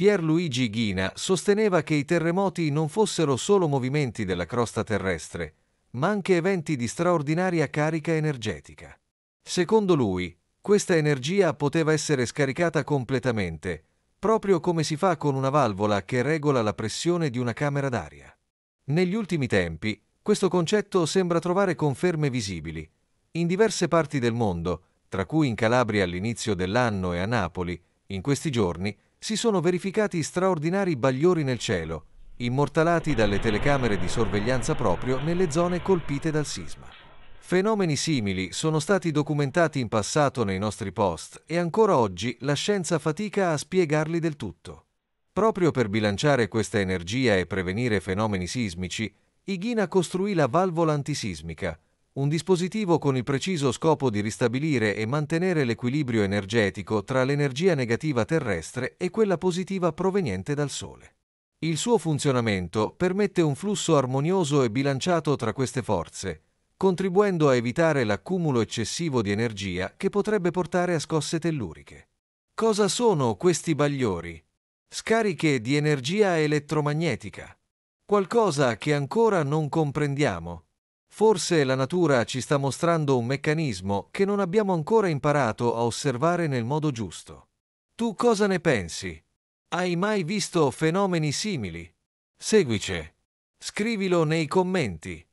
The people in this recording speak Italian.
Pierluigi Ghina sosteneva che i terremoti non fossero solo movimenti della crosta terrestre, ma anche eventi di straordinaria carica energetica. Secondo lui, questa energia poteva essere scaricata completamente, proprio come si fa con una valvola che regola la pressione di una camera d'aria. Negli ultimi tempi, questo concetto sembra trovare conferme visibili. In diverse parti del mondo, tra cui in Calabria all'inizio dell'anno e a Napoli, in questi giorni, si sono verificati straordinari bagliori nel cielo, immortalati dalle telecamere di sorveglianza proprio nelle zone colpite dal sisma. Fenomeni simili sono stati documentati in passato nei nostri post e ancora oggi la scienza fatica a spiegarli del tutto. Proprio per bilanciare questa energia e prevenire fenomeni sismici, Ighina costruì la valvola antisismica, un dispositivo con il preciso scopo di ristabilire e mantenere l'equilibrio energetico tra l'energia negativa terrestre e quella positiva proveniente dal Sole. Il suo funzionamento permette un flusso armonioso e bilanciato tra queste forze, contribuendo a evitare l'accumulo eccessivo di energia che potrebbe portare a scosse telluriche. Cosa sono questi bagliori? Scariche di energia elettromagnetica. Qualcosa che ancora non comprendiamo, Forse la natura ci sta mostrando un meccanismo che non abbiamo ancora imparato a osservare nel modo giusto. Tu cosa ne pensi? Hai mai visto fenomeni simili? Seguice. Scrivilo nei commenti.